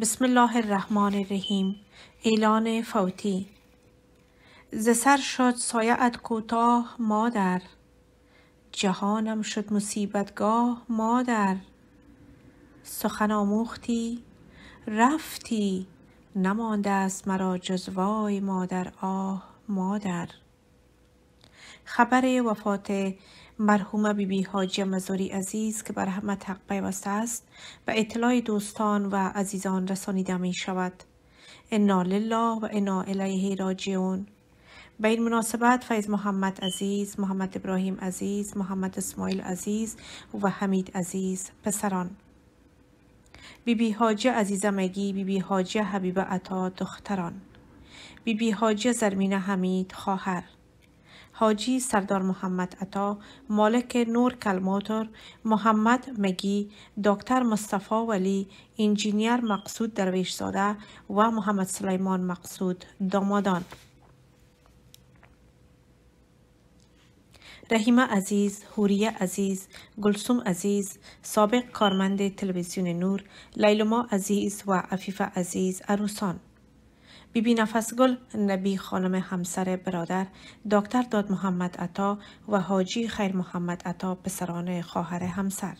بسم الله الرحمن الرحیم اعلان فوتی ز سر شد سایعت کوتاه مادر جهانم شد مصیبتگاه مادر سخن آموختی رفتی نمانده است مرا جز وای مادر آه مادر خبر وفات مرحومه بی بی حاجی مزاری عزیز که بر همه حق پیوسته است به اطلاع دوستان و عزیزان رسانیده می شود انا لله و انا الیه راجعون به این مناسبت فیض محمد عزیز، محمد ابراهیم عزیز، محمد اسماعیل عزیز و حمید عزیز پسران بی بی حاجه عزیزه مگی، بی بی حاجه حبیب عطا دختران بی بی حاجه زرمینه حمید خواهر حاجی سردار محمد عطا مالک نور کلماتر محمد مگی دکتر مصطفا ولی انجینیر مقصود درویش و محمد سلیمان مقصود دامادان رحیمه عزیز، هوریه عزیز، گلسوم عزیز، سابق کارمند تلویزیون نور، لیلما عزیز و عفیفه عزیز عروسان بیبی نفسگل نبی خانم همسر برادر دکتر داد محمد عطا و حاجی خیر محمد عطا پسران خواهر همسر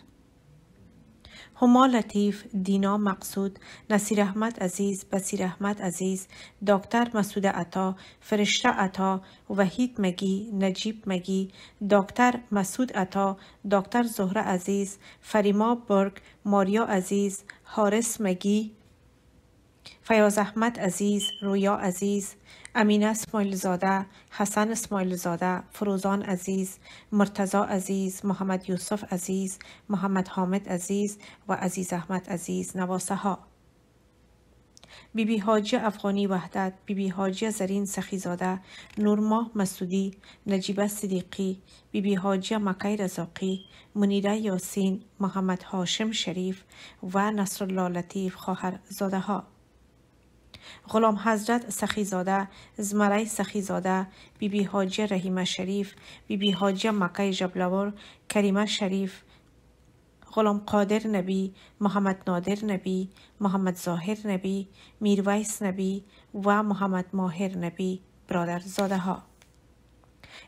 هما لطیف، دینا مقصود، نصیر احمد عزیز، بصیر احمد عزیز، دکتر مسعود عطا، فرشته عطا، وحید مگی، نجیب مگی، دکتر مسعود عطا، دکتر زهره عزیز، فریما برگ، ماریا عزیز، حارس مگی، فیاض احمد عزیز، رویا عزیز، امینه اسماعیل زاده، حسن اسماعیل زاده، فروزان عزیز، مرتزا عزیز، محمد یوسف عزیز، محمد حامد عزیز و عزیز احمد عزیز نواسه ها. بی بی حاجی افغانی وحدت، بی بی حاجی زرین سخیزاده، نورما مسعودی، نجیبه صدیقی، بی بی حاجی مکه رزاقی، منیره یاسین، محمد هاشم شریف و نصرالله لطیف خواهر زاده ها. غلام حضرت سخیزاده زمره سخیزاده بی حاجی رحیمه شریف بی بی حاجی مکه جبلور کریمه شریف غلام قادر نبی محمد نادر نبی محمد ظاهر نبی میرویس نبی و محمد ماهر نبی برادر زاده ها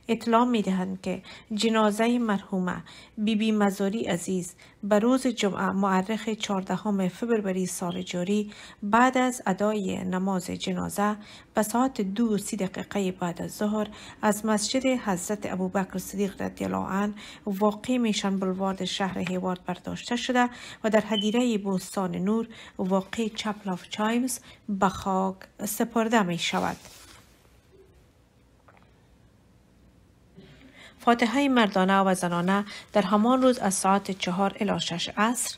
اطلاع می دهند که جنازه مرحومه بیبی بی مزاری عزیز به روز جمعه معرخ 14 فبروری سال جاری بعد از ادای نماز جنازه به ساعت دو سی دقیقه بعد از ظهر از مسجد حضرت ابوبکر صدیق رضی الله واقع میشن بلوارد شهر هیوارد برداشته شده و در حدیره بوستان نور واقع چپلاف چایمز به خاک سپرده می شود. فاتحه مردانه و زنانه در همان روز از ساعت چهار الی شش عصر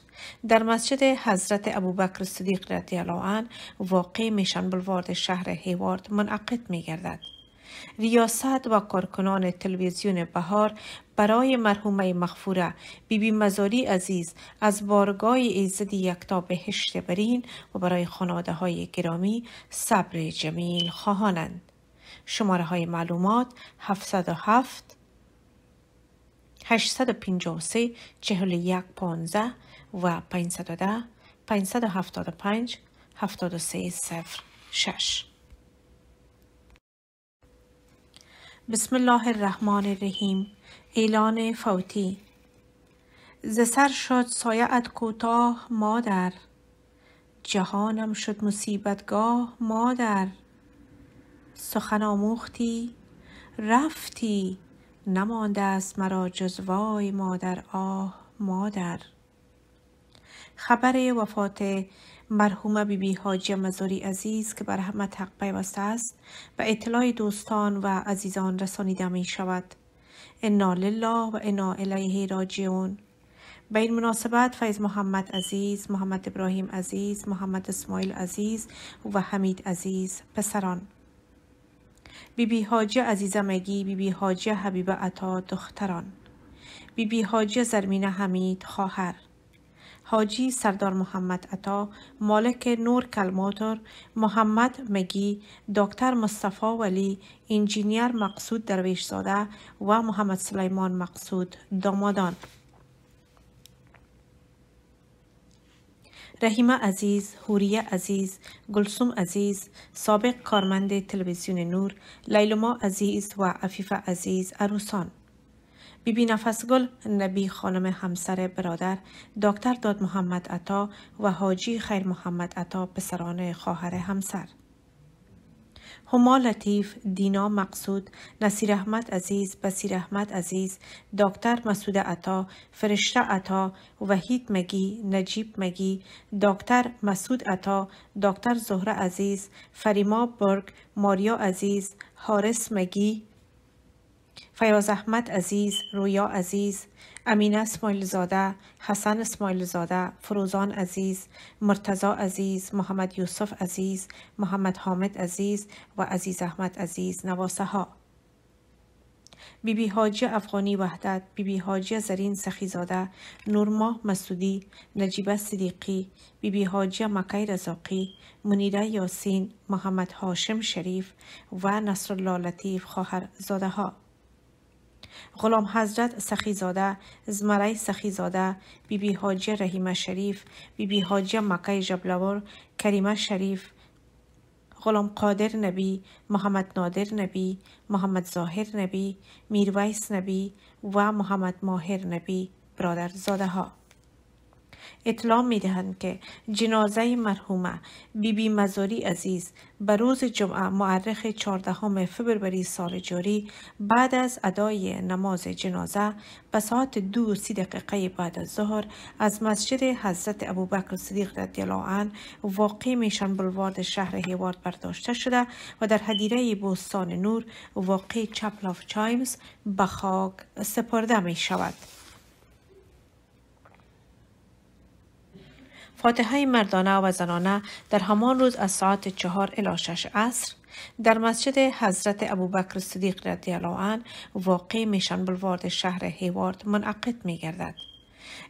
در مسجد حضرت ابوبکر صدیق رضی الله عنه واقع میشن بلوارد شهر هیوارد منعقد می گردد. ریاست و کارکنان تلویزیون بهار برای مرحومه مغفوره بیبی مزاری عزیز از بارگاه ایزدی یکتا بهشت برین و برای خانواده های گرامی صبر جمیل خواهانند شماره های معلومات 707 853 41 15 و 510 575 73 6 بسم الله الرحمن الرحیم اعلان فوتی ز سر شد سایعت کوتاه مادر جهانم شد مصیبتگاه مادر سخن آموختی رفتی نمانده است مرا جزوای مادر آه مادر خبر وفات بی بیبی حاجی مزاری عزیز که بر رحمت حق پیوسته است و اطلاع دوستان و عزیزان رسانیده می شود انا لله و انا الیه راجعون به این مناسبت فیض محمد عزیز محمد ابراهیم عزیز محمد اسماعیل عزیز و حمید عزیز پسران بی حاجه عزیزه مگی بی حاجه حبیبه عطا دختران بی حاجه زرمینه حمید خواهر حاجی سردار محمد عطا مالک نور کلماتور محمد مگی دکتر مصطفی ولی انجینیر مقصود درویش زاده و محمد سلیمان مقصود دامادان رحیمه عزیز، هوریه عزیز، گلسوم عزیز، سابق کارمند تلویزیون نور، لیلما عزیز و عفیفه عزیز عروسان بیبی بی نفسگل نبی خانم همسر برادر دکتر داد محمد عطا و حاجی خیر محمد عطا پسران خواهر همسر هما لطیف، دینا مقصود، نصیر احمد عزیز، بسیر احمد عزیز، دکتر مسعود عطا، فرشته عطا، وحید مگی، نجیب مگی، دکتر مسعود عطا، دکتر زهره عزیز، فریما برگ، ماریا عزیز، حارس مگی، فیاز احمد عزیز، رویا عزیز، امینه اسماعیل زاده، حسن اسماعیل زاده، فروزان عزیز، مرتزا عزیز، محمد یوسف عزیز، محمد حامد عزیز و عزیز احمد عزیز نواسه ها. بیبی بی حاجی افغانی وحدت، بیبی بی حاجی زرین سخیزاده، نورما مسودی، نجیبه صدیقی، بیبی بی حاجی مکی رزاقی، منیره یاسین، محمد هاشم شریف و نصرالله لطیف خواهر زاده ها. غلام حضرت سخیزاده، زمره سخیزاده، بی حاجی رحیمه شریف، بی بی حاجی مکه جبلور، کریمه شریف، غلام قادر نبی، محمد نادر نبی، محمد ظاهر نبی، میرویس نبی و محمد ماهر نبی برادر زاده ها. اطلاع می دهند که جنازه مرحومه بیبی بی مزاری عزیز به روز جمعه معرخ 14 فبروری سال جاری بعد از ادای نماز جنازه به ساعت دو سی دقیقه بعد از ظهر از مسجد حضرت ابوبکر صدیق رضی واقع میشن بلوارد شهر هیوارد برداشته شده و در حدیره بوستان نور واقع چپلاف چایمز به خاک سپرده می شود. فاتحه مردانه و زنانه در همان روز از ساعت چهار الی شش عصر در مسجد حضرت ابوبکر صدیق رضی الله عنه واقع میشن بلوارد شهر هیوارد منعقد می گردد.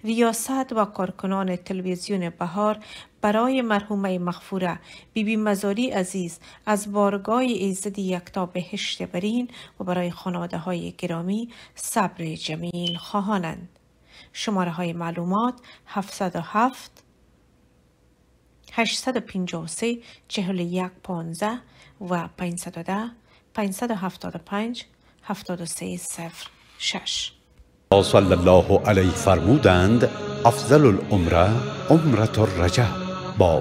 ریاست و کارکنان تلویزیون بهار برای مرحومه مغفوره بیبی مزاری عزیز از بارگاه ایزد یکتا بهشت برین و برای خانواده های گرامی صبر جمیل خواهانند شماره های معلومات 707 853 41 15 و 510 575 73 6 صلی الله علیه فرمودند افضل العمره عمره الرجب با